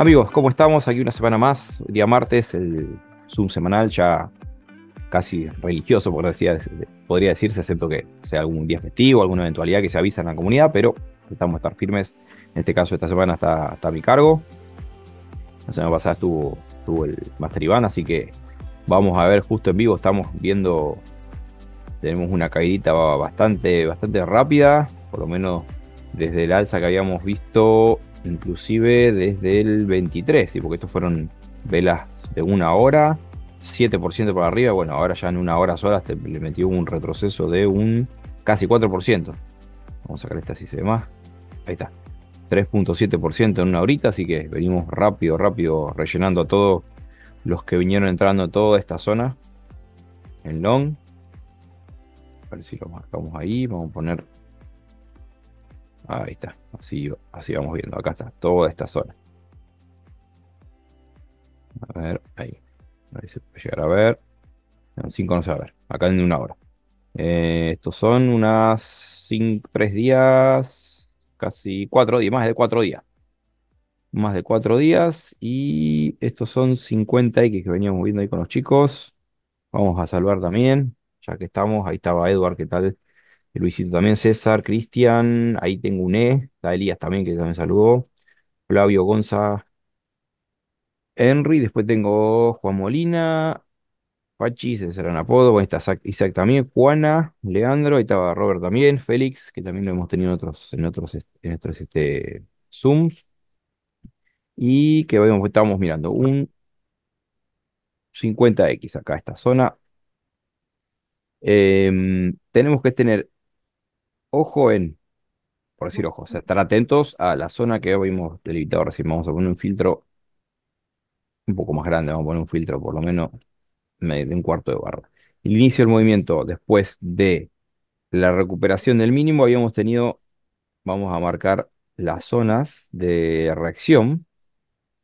Amigos, ¿cómo estamos? Aquí una semana más, día martes, el Zoom semanal ya casi religioso, por decir, podría decirse, excepto que sea algún día festivo, alguna eventualidad que se avisa en la comunidad, pero estamos a estar firmes. En este caso, esta semana está, a mi cargo. La semana pasada estuvo, el Master Iván, así que vamos a ver justo en vivo, estamos viendo, tenemos una caída bastante, bastante rápida, por lo menos desde el alza que habíamos visto inclusive desde el 23, porque estos fueron velas de una hora, 7% para arriba, bueno, ahora ya en una hora sola le metió un retroceso de un casi 4%. Vamos a sacar esta si se ve más. Ahí está. 3.7% en una horita, así que venimos rápido, rápido, rellenando a todos los que vinieron entrando a toda esta zona. En long. A ver si lo marcamos ahí. Vamos a poner Ah, ahí está. Así, así vamos viendo. Acá está. Toda esta zona. A ver, ahí. Ahí se puede llegar a ver. En 5 no se va a ver. Acá en una hora. Eh, estos son unas 3 días. Casi 4 días. Más de 4 días. Más de 4 días. Y estos son 50X que veníamos viendo ahí con los chicos. Vamos a salvar también. Ya que estamos. Ahí estaba Edward. ¿Qué tal? Luisito también, César, Cristian, ahí tengo un E, está Elías también que también saludó, Flavio Gonza, Henry, después tengo Juan Molina, Pachi, ese será un apodo, bueno, está Isaac, también, Juana, Leandro, ahí estaba Robert también, Félix, que también lo hemos tenido en otros, en otros, en este, Zooms, y que vemos, estamos mirando un 50X acá, esta zona. Em, tenemos que tener ojo en, por decir ojo, o sea, estar atentos a la zona que habíamos delimitado recién. Vamos a poner un filtro un poco más grande, vamos a poner un filtro por lo menos de un cuarto de barra. El inicio del movimiento después de la recuperación del mínimo habíamos tenido, vamos a marcar las zonas de reacción,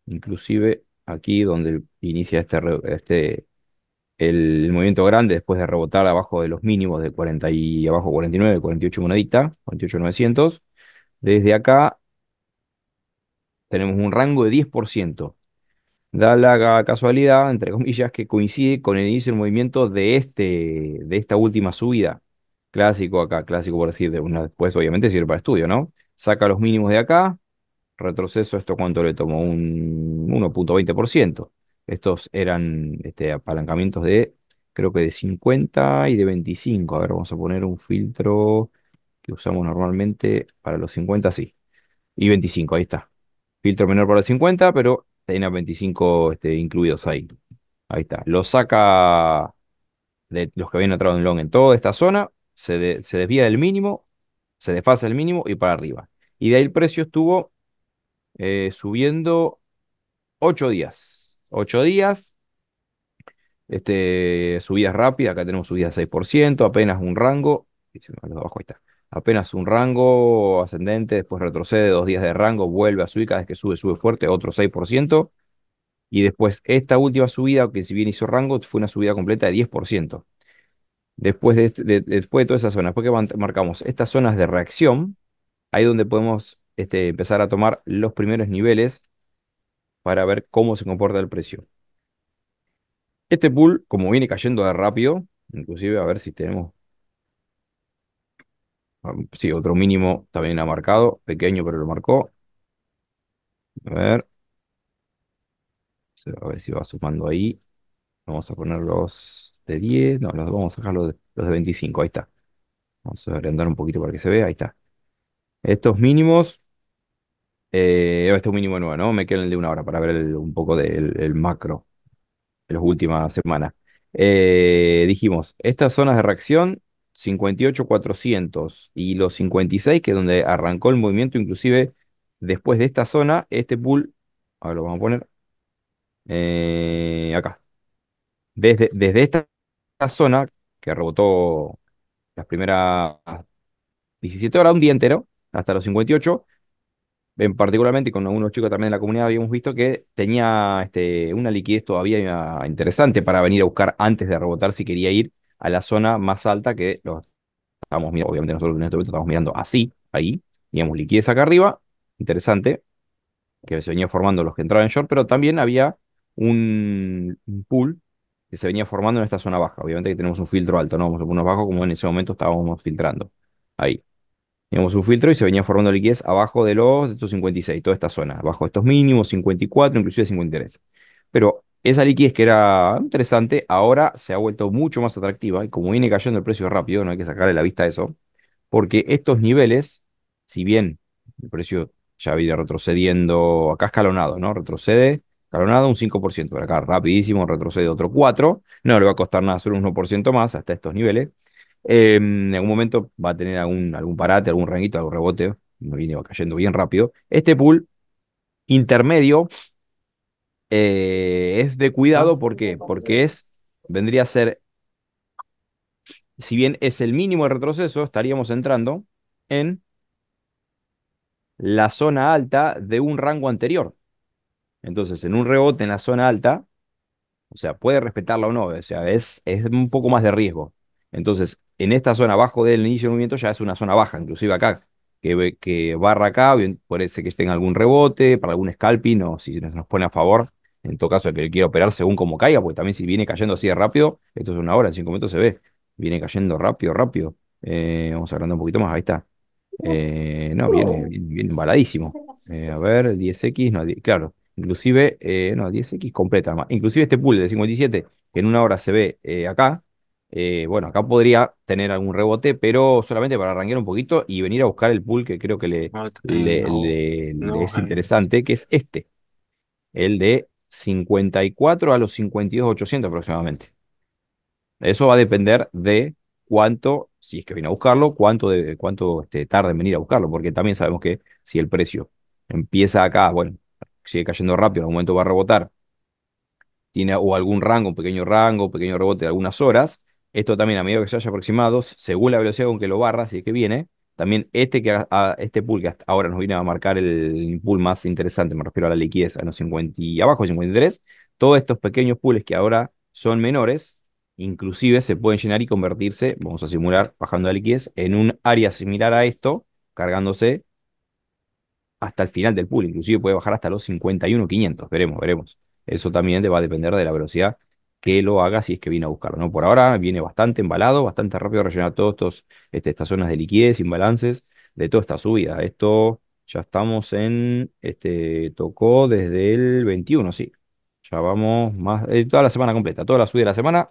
inclusive aquí donde inicia este, este el movimiento grande después de rebotar abajo de los mínimos de 40 y abajo 49, 48 monedita, 48,900. Desde acá tenemos un rango de 10%. Da la casualidad, entre comillas, que coincide con el inicio del movimiento de, este, de esta última subida. Clásico acá, clásico por decir, después obviamente sirve para estudio, ¿no? Saca los mínimos de acá, retroceso, ¿esto cuánto le tomó? Un 1.20%. Estos eran este, apalancamientos de, creo que de 50 y de 25. A ver, vamos a poner un filtro que usamos normalmente para los 50, sí. Y 25, ahí está. Filtro menor para los 50, pero tenía 25 este, incluidos ahí. Ahí está. Lo saca de los que habían entrado en long en toda esta zona, se, desvía del mínimo, se desfase del mínimo y para arriba. Y de ahí el precio estuvo eh, subiendo 8 días. 8 días. Este, subidas rápida, acá tenemos subida 6%, apenas un rango. Abajo está. Apenas un rango ascendente, después retrocede dos días de rango, vuelve a subir, cada vez que sube, sube fuerte, otro 6%. Y después esta última subida, que si bien hizo rango, fue una subida completa de 10%. Después de, todas esas este, después de todas esas zonas después que marcamos estas zonas de reacción, ahí donde podemos este, empezar a tomar los primeros niveles para ver cómo se comporta el precio. Este pool, como viene cayendo de rápido, inclusive a ver si tenemos... Um, sí, otro mínimo también ha marcado, pequeño pero lo marcó. A ver. A ver si va sumando ahí. Vamos a poner los de 10. No, los vamos a sacar los de, 25. Ahí está. Vamos a agrandar un poquito para que se vea. Ahí está. Estos mínimos eh, este mínimo nuevo, ¿no? Me quedan de una hora para ver un poco del macro de las últimas semanas. Eh, dijimos, estas zonas de reacción 58.400 y los 56, que es donde arrancó el movimiento, inclusive después de esta zona, este pool, ahora lo vamos a poner eh, acá. Desde, desde esta zona, que rebotó las primeras 17 horas, un día entero, hasta los 58, en particularmente con algunos chicos también de la comunidad habíamos visto que tenía este, una liquidez todavía interesante para venir a buscar antes de rebotar si quería ir a la zona más alta que los estamos mirando, obviamente nosotros en este momento estamos mirando así, ahí, teníamos liquidez acá arriba, interesante, que se venía formando los que entraban en short, pero también había un, pool que se venía formando en esta zona baja, obviamente que tenemos un filtro alto, no vamos a bajo como en ese momento estábamos filtrando, ahí. Teníamos un filtro y se venía formando liquidez abajo de los de estos 56, toda esta zona, abajo de estos mínimos, 54, inclusive 53. Pero esa liquidez que era interesante, ahora se ha vuelto mucho más atractiva y como viene cayendo el precio rápido, no hay que sacarle la vista a eso, porque estos niveles, si bien el precio ya viene retrocediendo, acá escalonado, ¿no? Retrocede escalonado un 5%, por acá rapidísimo, retrocede otro 4%, no le va a costar nada, solo un 1% más hasta estos niveles. Eh, en algún momento va a tener algún, parate, algún ranguito, algún rebote. No viene cayendo bien rápido. Este pool intermedio eh, es de cuidado ¿por qué? porque es, vendría a ser, si bien es el mínimo de retroceso, estaríamos entrando en la zona alta de un rango anterior. Entonces, en un rebote en la zona alta, o sea, puede respetarla o no, o sea, es, es un poco más de riesgo. Entonces, en esta zona abajo del inicio del movimiento ya es una zona baja, inclusive acá, que, que barra acá, parece puede ser que tenga algún rebote, para algún scalping, o si nos pone a favor, en todo caso, el que quiera operar según como caiga, porque también si viene cayendo así de rápido, esto es una hora, en cinco minutos se ve, viene cayendo rápido, rápido. Eh, vamos hablando un poquito más, ahí está. Eh, no, viene, viene, embaladísimo. Eh, a ver, 10X, claro. Inclusive, eh, no, 10X completa. Inclusive este pool de 57, que en una hora se ve acá, eh, bueno, acá podría tener algún rebote, pero solamente para arranquear un poquito y venir a buscar el pool que creo que le, es interesante, que es este, el de 54 a los 52.800 aproximadamente. Eso va a depender de cuánto, si es que viene a buscarlo, cuánto, de, cuánto este, en venir a buscarlo, porque también sabemos que si el precio empieza acá, bueno, sigue cayendo rápido, en algún momento va a rebotar, tiene o algún rango, un pequeño rango, pequeño rebote de algunas horas, esto también a medida que se haya aproximado, según la velocidad con que lo barra, si es que viene, también este, que este pool que ahora nos viene a marcar el pool más interesante, me refiero a la liquidez, a los 50 y abajo 53, todos estos pequeños pools que ahora son menores, inclusive se pueden llenar y convertirse, vamos a simular bajando la liquidez, en un área similar a esto, cargándose hasta el final del pool, inclusive puede bajar hasta los 51 500 veremos, veremos. Eso también va a depender de la velocidad que lo haga si es que viene a buscarlo. ¿no? Por ahora viene bastante embalado, bastante rápido rellenar todas este, estas zonas de liquidez, imbalances, de toda esta subida. Esto ya estamos en, este, tocó desde el 21, sí. Ya vamos más, eh, toda la semana completa, toda la subida de la semana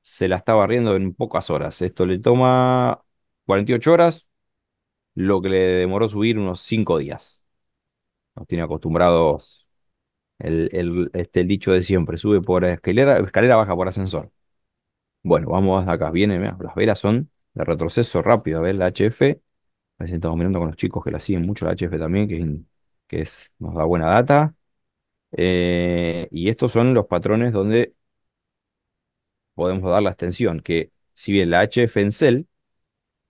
se la está barriendo en pocas horas. Esto le toma 48 horas, lo que le demoró subir unos 5 días. Nos tiene acostumbrados el, este, dicho de siempre, sube por escalera, escalera baja por ascensor. Bueno, vamos hasta acá, viene, las velas son de retroceso rápido, a ver la HF, veces estamos mirando con los chicos que la siguen mucho, la HF también, que, que es, nos da buena data. Eh, y estos son los patrones donde podemos dar la extensión, que si bien la HF en cel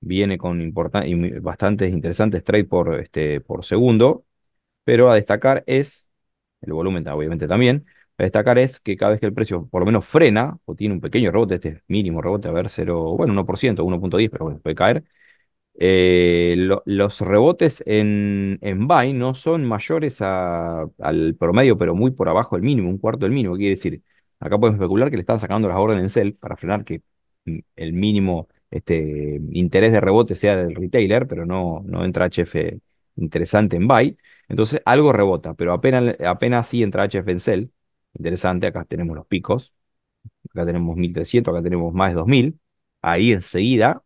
viene con y bastantes interesantes trades por, este, por segundo, pero a destacar es el volumen obviamente también. A destacar es que cada vez que el precio por lo menos frena o tiene un pequeño rebote, este mínimo rebote, a ver, 0, bueno, 1%, 1.10, pero puede caer. Eh, los rebotes en, en buy no son mayores al promedio, pero muy por abajo del mínimo, un cuarto del mínimo. Quiere decir, acá podemos especular que le están sacando las órdenes en sell para frenar que mm, el mínimo este, interés de rebote sea del retailer, pero no, no entra HF interesante en buy. Entonces algo rebota, pero apenas, apenas sí entra H Interesante, acá tenemos los picos. Acá tenemos 1300, acá tenemos más de 2000. Ahí enseguida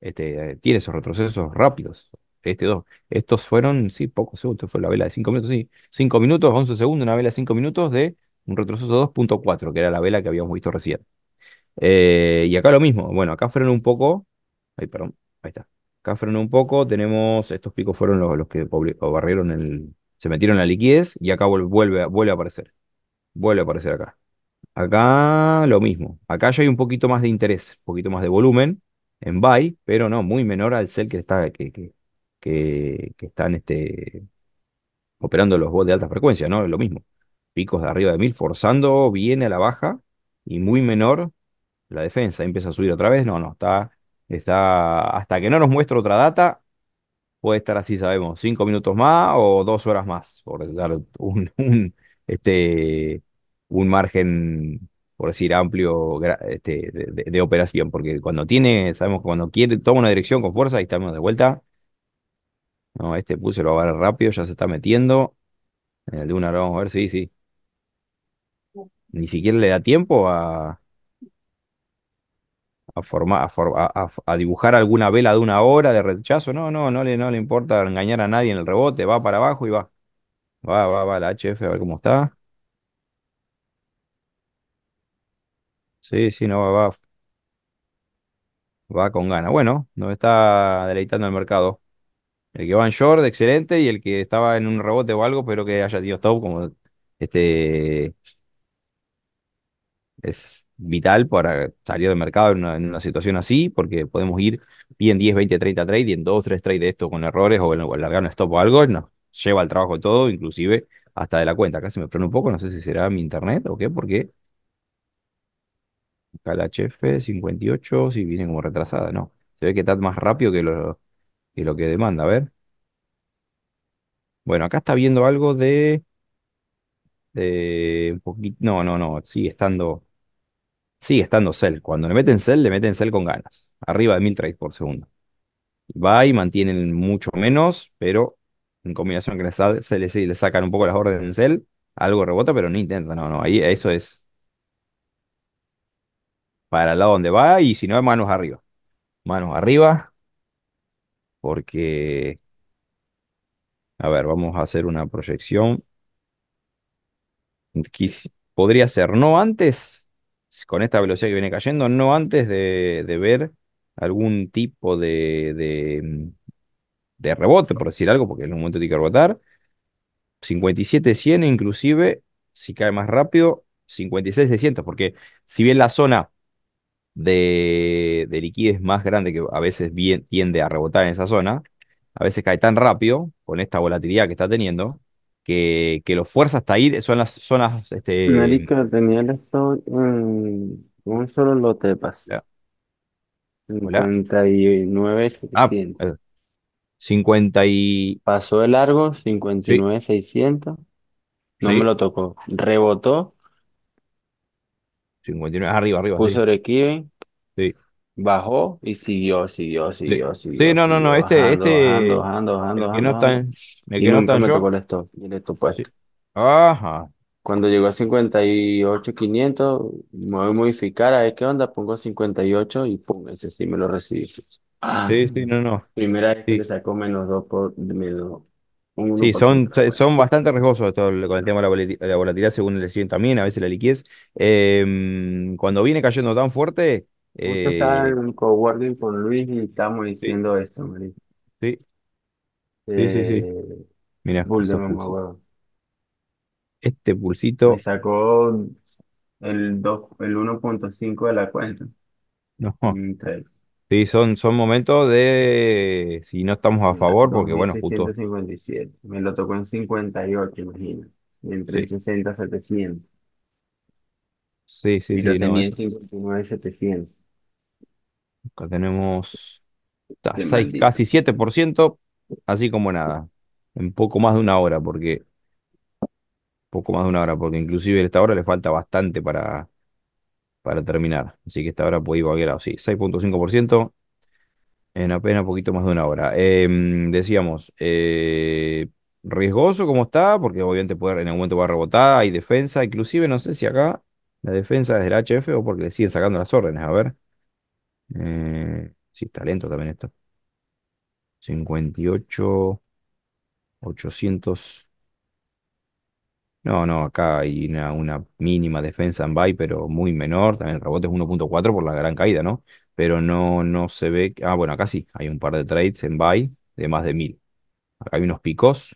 este, tiene esos retrocesos rápidos. Este dos. Estos fueron, sí, pocos segundos, fue la vela de 5 minutos, sí. 5 minutos, 11 segundos, una vela de 5 minutos de un retroceso 2.4, que era la vela que habíamos visto recién. Eh, y acá lo mismo, bueno, acá fueron un poco, ay, perdón, ahí está, Acá frenó un poco, tenemos, estos picos fueron los, que barrieron el, se metieron la liquidez y acá vuelve, vuelve a aparecer. Vuelve a aparecer acá. Acá lo mismo. Acá ya hay un poquito más de interés, un poquito más de volumen en buy, pero no, muy menor al sell que está, que, que, están este, operando los bots de alta frecuencia, ¿no? Lo mismo. Picos de arriba de 1000, forzando, viene a la baja y muy menor la defensa. Empieza a subir otra vez. No, no, está Está, hasta que no nos muestre otra data, puede estar así, sabemos, cinco minutos más o dos horas más, por dar un, este, un margen, por decir, amplio este, de, operación, porque cuando tiene, sabemos que cuando quiere, toma una dirección con fuerza y estamos de vuelta. No, este puse lo va a ver rápido, ya se está metiendo. En el de una vamos a ver, sí, sí. Ni siquiera le da tiempo a, a, a, dibujar alguna vela de una hora de rechazo. No, no, no le, no le importa engañar a nadie en el rebote, va para abajo y va. Va, va, va, la HF, a ver cómo está. Sí, sí, no, va, va. Va con gana Bueno, nos está deleitando el mercado. El que va en short, excelente, y el que estaba en un rebote o algo, pero que haya tío stop, como este. Es vital para salir del mercado en una, situación así, porque podemos ir bien 10, 20, 30 trade y en 2, 3 trade de esto con errores o, largar un stop o algo, nos lleva al trabajo todo, inclusive hasta de la cuenta. Acá se me frena un poco, no sé si será mi internet o qué, porque acá la HF 58, si viene como retrasada, no. Se ve que está más rápido que lo que, demanda, a ver. Bueno, acá está viendo algo de, de un poquito, no, no, no, sigue estando Sigue estando Cell. Cuando le meten Cell, le meten Cell con ganas. Arriba de 1000 trades por segundo. Va y mantienen mucho menos, pero en combinación que les, se les, sacan un poco las órdenes en Cell, algo rebota, pero no intenta. No, no, ahí eso es para el lado donde va y si no, manos arriba. Manos arriba, porque... A ver, vamos a hacer una proyección. podría ser no antes con esta velocidad que viene cayendo, no antes de, ver algún tipo de, mm, de, rebote, por decir algo, porque en un momento tiene que rebotar. 57-100 inclusive, si cae más rápido, 56-600, porque si bien la zona de, de liquidez más grande que a veces bien, tiende a rebotar en esa zona, a veces cae tan rápido con esta volatilidad que está teniendo, que, que lo fuerza hasta ahí, son las zonas... Este, Marico, tenía el stock en un solo lote de paz. 59, 50 y... Pasó el largo, 59, 600, No me lo tocó. Rebotó, 59, arriba, arriba, puso sobre Kevin sí. Bajó y siguió, siguió, siguió, siguió, Sí, no, no, no, este, este, bajando, bajando, este, bajando, no está, Y no está en me tocó shock, Ajá, Cuando llegó a 58.500, me voy a modificar, a ver qué onda, pongo 58 y pum, ese sí me lo recibí. sí, sí, no, no, primera vez que sacó menos 2 por, medio. sí, son, pues. son bastante riesgosos todo con el tema de la volatilidad, según el decían también, a veces la liquidez. Em, cuando viene cayendo tan fuerte. Justo eh, estaba un en coworking con Luis y estábamos diciendo eso, María. sí, sí, sí, sí. Eh, Mira, esos me Este Me pulsito, sacó el, 1.5 de la cuenta. no. Sí, son, momentos de si no estamos a favor, porque bueno, justo, Me lo tocó en 58, imagino. entre 60 y 700. sí, sí, Y lo sí, no, tenía eh. en Acá tenemos casi 7%, así como nada, en poco más de una hora, porque poco más de una hora, porque inclusive a esta hora le falta bastante para, para terminar. Así que esta hora puede ir cualquier Sí, 6.5% en apenas poquito más de una hora. Em, decíamos, eh, riesgoso como está, porque obviamente puede, en algún momento va a rebotar, hay defensa, inclusive no sé si acá la defensa es del HF o porque le siguen sacando las órdenes, a ver. Eh, sí, está lento también esto. 58, 800. No, no, acá hay una, mínima defensa en buy, pero muy menor. También el rebote es 1.4 por la gran caída, ¿no? Pero no, no se ve. Ah, bueno, acá sí. Hay un par de trades en buy de más de 1000. Acá hay unos picos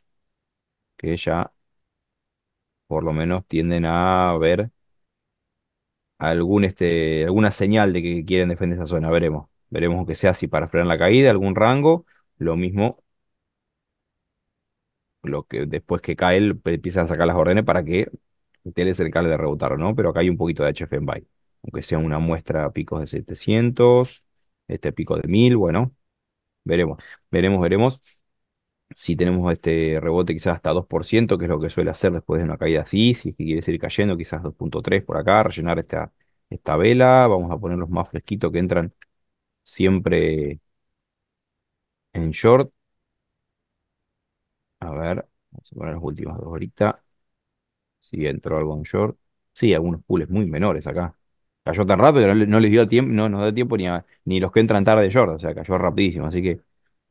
que ya por lo menos tienden a ver algún, este, alguna señal de que quieren defender esa zona. Veremos. Veremos que sea así para frenar la caída, algún rango. Lo mismo lo que después que cae empiezan a sacar las órdenes para que el cale de rebotar, ¿no? Pero acá hay un poquito de HF en buy, aunque sea una muestra a picos de 700, este pico de 1000, bueno, veremos, veremos, veremos. Si tenemos este rebote quizás hasta 2%, que es lo que suele hacer después de una caída así, si es que quiere ir cayendo, quizás 2.3 por acá, rellenar esta, esta vela, vamos a poner los más fresquitos que entran siempre en short. A ver, vamos a poner las últimas dos ahorita. Si entró algo en short. Sí, algunos pools muy menores acá. Cayó tan rápido no, les dio tiempo, no nos da tiempo ni ni los que entran tarde de short, o sea, cayó rapidísimo, así que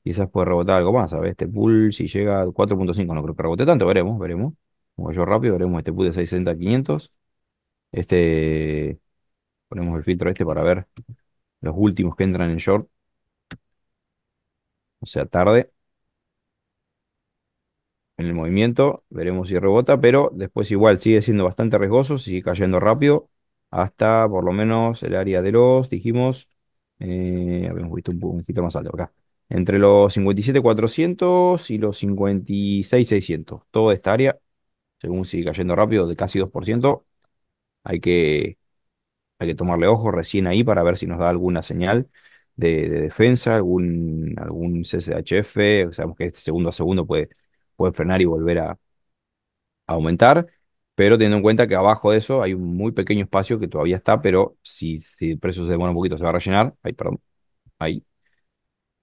Quizás puede rebotar algo más, a ver, Este pool, si llega a 4.5, no creo que rebote tanto, veremos, veremos. Como yo rápido, veremos este pool de 60 a 500. Este. Ponemos el filtro este para ver los últimos que entran en short. O sea, tarde. En el movimiento, veremos si rebota, pero después igual sigue siendo bastante riesgoso, sigue cayendo rápido hasta por lo menos el área de los, dijimos, eh, habíamos visto un, un poquito más alto acá entre los 57.400 y los 56.600. Toda esta área, según sigue cayendo rápido, de casi 2%, hay que, hay que tomarle ojo recién ahí para ver si nos da alguna señal de, defensa, algún, algún CCHF, sabemos que este segundo a segundo puede, puede frenar y volver a, aumentar. Pero teniendo en cuenta que abajo de eso hay un muy pequeño espacio que todavía está, pero si, si el precio se demora un poquito se va a rellenar. Ahí, perdón. Ahí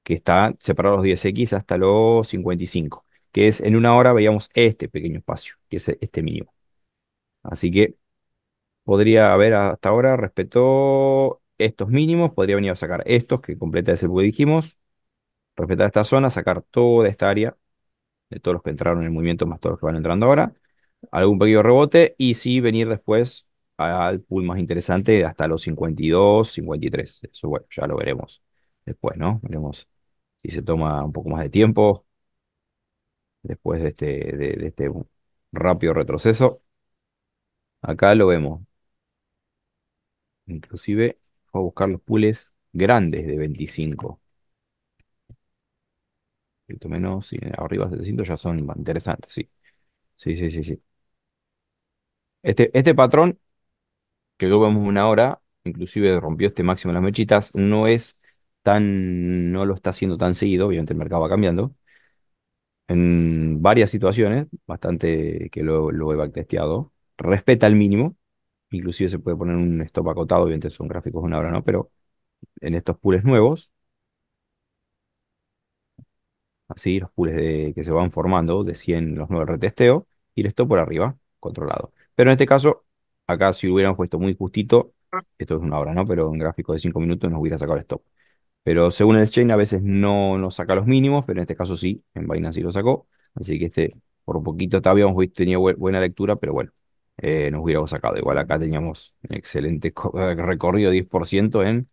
que está separado los 10x hasta los 55, que es en una hora veíamos este pequeño espacio, que es este mínimo. Así que podría haber hasta ahora, respetó estos mínimos, podría venir a sacar estos, que completa ese que dijimos, respetar esta zona, sacar toda esta área de todos los que entraron en el movimiento más todos los que van entrando ahora, algún pequeño rebote y sí venir después al pool más interesante hasta los 52, 53. Eso bueno, ya lo veremos después, ¿no? Veremos si se toma un poco más de tiempo, después de este, de, este rápido retroceso. Acá lo vemos. Inclusive voy a buscar los pools grandes de 25. menos, arriba de 700 ya son interesantes, sí. Sí, sí, sí, sí. Este, este patrón, que lo vemos una hora, inclusive rompió este máximo de las mechitas, no es no lo está haciendo tan seguido, obviamente el mercado va cambiando, en varias situaciones, bastante que lo, lo he backtesteado, respeta el mínimo, inclusive se puede poner un stop acotado, obviamente son gráficos de una hora, ¿no? Pero en estos pools nuevos, así los pools que se van formando, de 100 los nuevos retesteo, y el stop por arriba, controlado. Pero en este caso, acá si hubieran puesto muy justito, esto es una hora, ¿no? Pero en gráfico de 5 minutos nos hubiera sacado el stop. Pero según el exchange, a veces no, nos saca los mínimos, pero en este caso sí, en Binance sí lo sacó. Así que este, por un poquito, todavía hemos tenido buena lectura, pero bueno, eh, nos hubiéramos sacado. Igual acá teníamos un excelente recorrido, 10% en,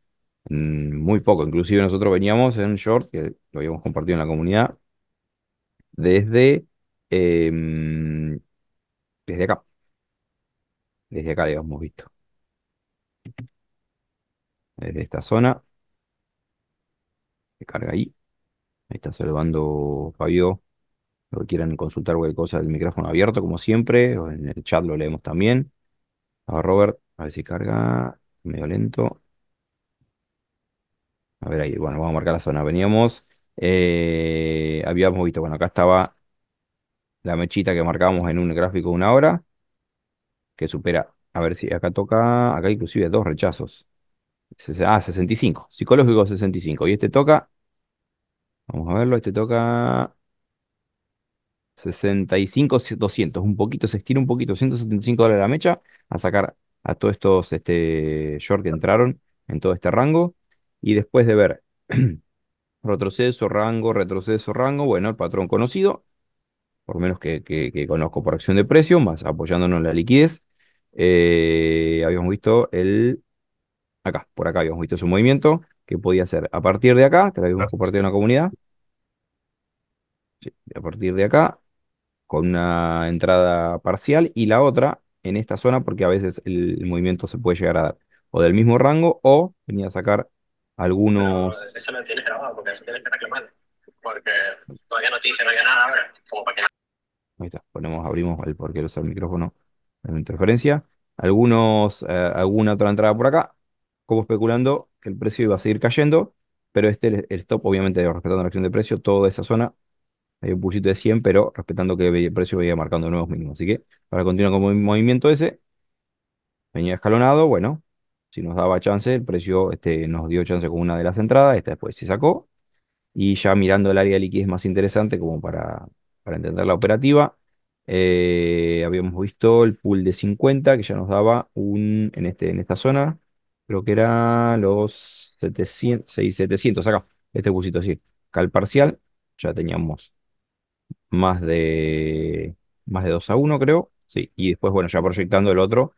muy poco. Inclusive nosotros veníamos en short, que lo habíamos compartido en la comunidad, desde, em, desde acá. Desde acá lo hemos visto. Desde esta zona. Se carga ahí. Ahí está salvando Fabio. Lo que quieran consultar cualquier cosa, el micrófono abierto, como siempre. en el chat lo leemos también. A Robert, a ver si carga. Medio lento. A ver ahí, bueno, vamos a marcar la zona. Veníamos. Eh, habíamos visto, bueno, acá estaba la mechita que marcábamos en un gráfico de una hora. Que supera. A ver si acá toca. Acá inclusive dos rechazos. Ah, 65. Psicológico 65. Y este toca. Vamos a verlo. Este toca. 65, 200. Un poquito, se estira un poquito. 175 dólares la mecha. A sacar a todos estos este, short que entraron en todo este rango. Y después de ver retroceso, rango, retroceso, rango. Bueno, el patrón conocido. Por menos que, conozco por acción de precio. Más apoyándonos en la liquidez. Eh, habíamos visto el acá, por acá habíamos visto su movimiento, que podía ser a partir de acá, que lo habíamos compartido en una comunidad, a partir de acá, con una entrada parcial y la otra en esta zona, porque a veces el, movimiento se puede llegar a dar o del mismo rango, o venía a sacar algunos... eso lo tiene grabado, porque eso tiene que porque todavía no te no nada ahora, para que... Ahí está, ponemos, abrimos el porque usar el micrófono en interferencia. Algunos, eh, alguna otra entrada por acá, como especulando que el precio iba a seguir cayendo, pero este, el, stop, obviamente, respetando la acción de precio, toda esa zona, hay un pulsito de 100, pero respetando que el precio vaya marcando nuevos mínimos. Así que, para continuar con el movimiento ese, venía escalonado, bueno, si nos daba chance, el precio este, nos dio chance con una de las entradas, esta después se sacó, y ya mirando el área de liquidez más interesante como para, entender la operativa, eh, habíamos visto el pool de 50 que ya nos daba un, en, este, en esta zona, Creo que era los 700, 6700 acá, este pulsito así, cal parcial, ya teníamos más de, más de 2 a 1, creo. Sí, y después, bueno, ya proyectando el otro,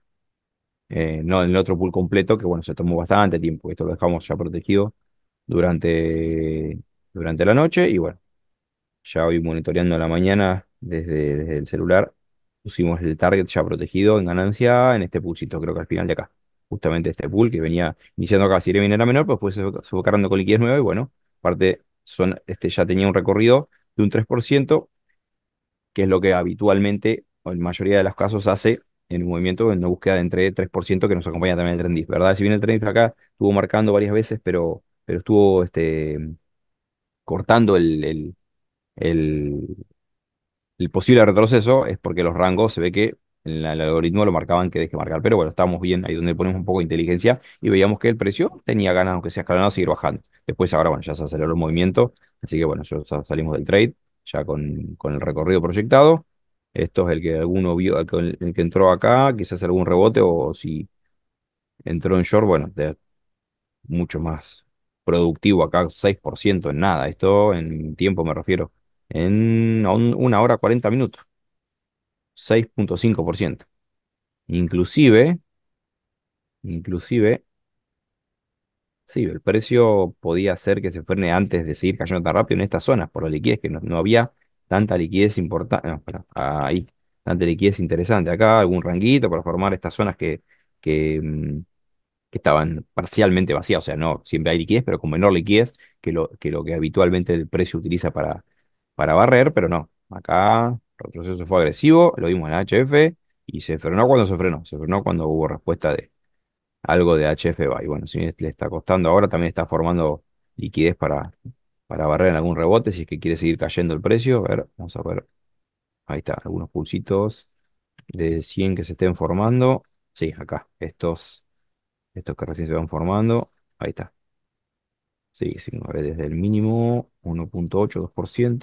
eh, no el otro pool completo, que bueno, se tomó bastante tiempo. Esto lo dejamos ya protegido durante, durante la noche y bueno, ya hoy monitoreando la mañana desde el celular, pusimos el target ya protegido en ganancia en este pulsito, creo que al final de acá justamente este pool que venía iniciando acá, si bien era menor, pues después se fue cargando con liquidez nueva y bueno, aparte son, este, ya tenía un recorrido de un 3%, que es lo que habitualmente, o en mayoría de los casos, hace en un movimiento en una búsqueda de entre 3% que nos acompaña también el trend ¿verdad? Si bien el trendif acá estuvo marcando varias veces, pero, pero estuvo este, cortando el, el, el, el posible retroceso, es porque los rangos se ve que el algoritmo lo marcaban que deje marcar, pero bueno, estábamos bien ahí donde ponemos un poco de inteligencia y veíamos que el precio tenía ganas, aunque sea escalonado, seguir bajando. Después ahora, bueno, ya se aceleró el movimiento, así que bueno, yo salimos del trade, ya con, el recorrido proyectado. Esto es el que alguno vio, el, que entró acá, quizás algún rebote o si entró en short, bueno, mucho más productivo acá, 6% en nada. Esto en tiempo me refiero, en una hora 40 minutos. 6.5%. Inclusive, inclusive, sí, el precio podía ser que se frene antes de seguir cayendo tan rápido en estas zonas por la liquidez, que no, había tanta liquidez importante, no, ahí, tanta liquidez interesante. Acá algún ranguito para formar estas zonas que, mm, que, estaban parcialmente vacías, o sea, no, siempre hay liquidez, pero con menor liquidez que lo que, lo que habitualmente el precio utiliza para, para barrer, pero no, acá retroceso fue agresivo, lo vimos en HF, y se frenó cuando se frenó, se frenó cuando hubo respuesta de algo de HF bueno, si le está costando ahora, también está formando liquidez para, para barrer en algún rebote, si es que quiere seguir cayendo el precio. A ver, vamos a ver. Ahí está, algunos pulsitos de 100 que se estén formando. Sí, acá, estos, estos que recién se van formando. Ahí está. Sí, sí, desde el mínimo 1.8, 2%,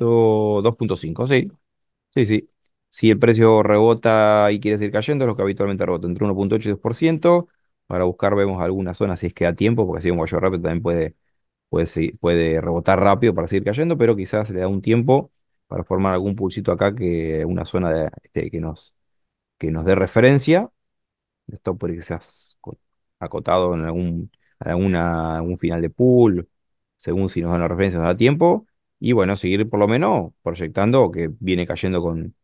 2.5, sí, Sí, sí. Si el precio rebota y quiere seguir cayendo, es lo que habitualmente rebota, entre 1.8 y 2%. Para buscar, vemos alguna zona si es que da tiempo, porque si un guayo rápido también puede, puede, puede rebotar rápido para seguir cayendo, pero quizás le da un tiempo para formar algún pulsito acá, que una zona este, que, nos, que nos dé referencia. Esto puede quizás acotado en algún, alguna, algún final de pool, según si nos dan la referencia, nos da tiempo y bueno, seguir por lo menos proyectando que viene cayendo con,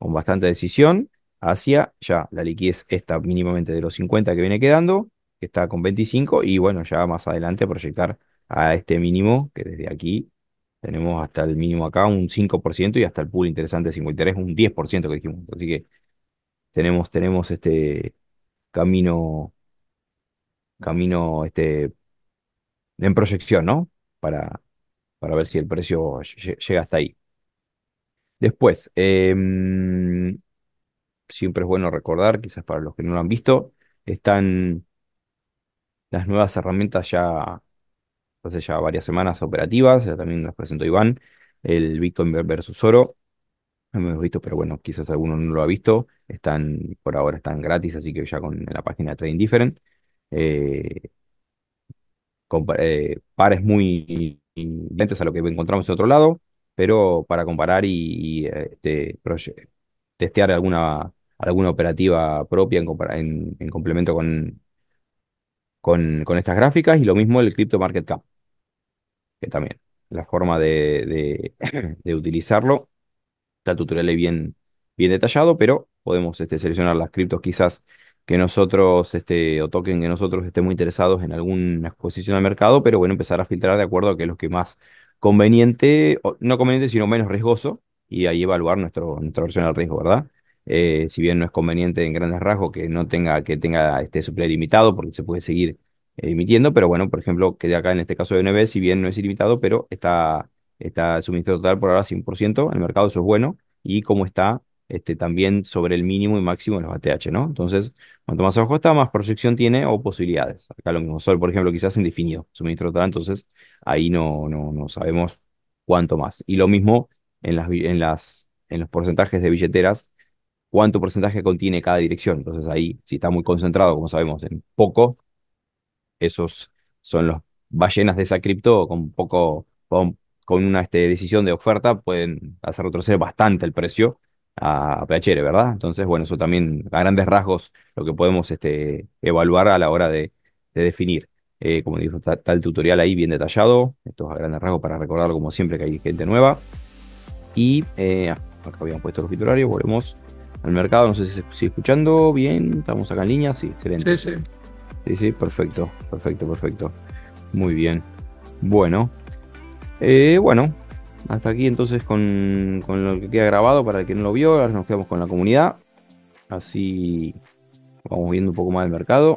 bastante decisión hacia ya la liquidez esta mínimamente de los 50 que viene quedando, que está con 25, y bueno, ya más adelante proyectar a este mínimo, que desde aquí tenemos hasta el mínimo acá un 5% y hasta el pool interesante 53 un 10% que dijimos. Así que tenemos, tenemos este camino, camino este, en proyección, ¿no? Para, para ver si el precio llega hasta ahí. Después, em, siempre es bueno recordar, quizás para los que no lo han visto, están las nuevas herramientas ya hace ya varias semanas operativas, ya también las presentó Iván, el Bitcoin versus oro. No hemos visto, pero bueno, quizás alguno no lo ha visto. Están, por ahora están gratis, así que ya con la página de Trading Different. Eh, eh, pares muy diferentes a lo que encontramos en otro lado, pero para comparar y, este, testear alguna, alguna operativa propia en, complemento con, con, estas gráficas y lo mismo el Crypto Market Cap, que también la forma de, de, utilizarlo, está tutorial bien, bien detallado, pero podemos este, seleccionar las criptos quizás que nosotros, este, o token que nosotros estemos interesados en alguna exposición al mercado, pero bueno, empezar a filtrar de acuerdo a que es lo que más conveniente, o, no conveniente, sino menos riesgoso, y ahí evaluar nuestro, nuestra versión al riesgo, ¿verdad? Eh, si bien no es conveniente en grandes rasgos que no tenga, que tenga este supply limitado, porque se puede seguir eh, emitiendo, pero bueno, por ejemplo, que de acá en este caso de NB, si bien no es ilimitado, pero está, está suministro total por ahora 100% en el mercado, eso es bueno, y como está este, también sobre el mínimo y máximo de los ATH, ¿no? Entonces, cuanto más abajo está, más proyección tiene o posibilidades. Acá lo mismo, Sol, por ejemplo, quizás indefinido, suministro total, entonces ahí no, no, no sabemos cuánto más. Y lo mismo en las, en las, en los porcentajes de billeteras, cuánto porcentaje contiene cada dirección. Entonces ahí, si está muy concentrado, como sabemos, en poco, esos son los ballenas de esa cripto con poco, con, una este, decisión de oferta, pueden hacer retroceder bastante el precio a, a ¿verdad? Entonces, bueno, eso también a grandes rasgos lo que podemos este, evaluar a la hora de, definir. Eh, como dijo, está, el tutorial ahí bien detallado. Esto es a grandes rasgos para recordarlo como siempre que hay gente nueva. Y eh, ah, acá habíamos puesto los titulares, volvemos al mercado. No sé si se sigue escuchando bien. Estamos acá en línea, sí, excelente. Sí, sí. Sí, sí, perfecto, perfecto, perfecto. Muy bien. Bueno, eh, bueno, hasta aquí entonces con, lo que queda grabado para el que no lo vio. Ahora nos quedamos con la comunidad. Así vamos viendo un poco más el mercado.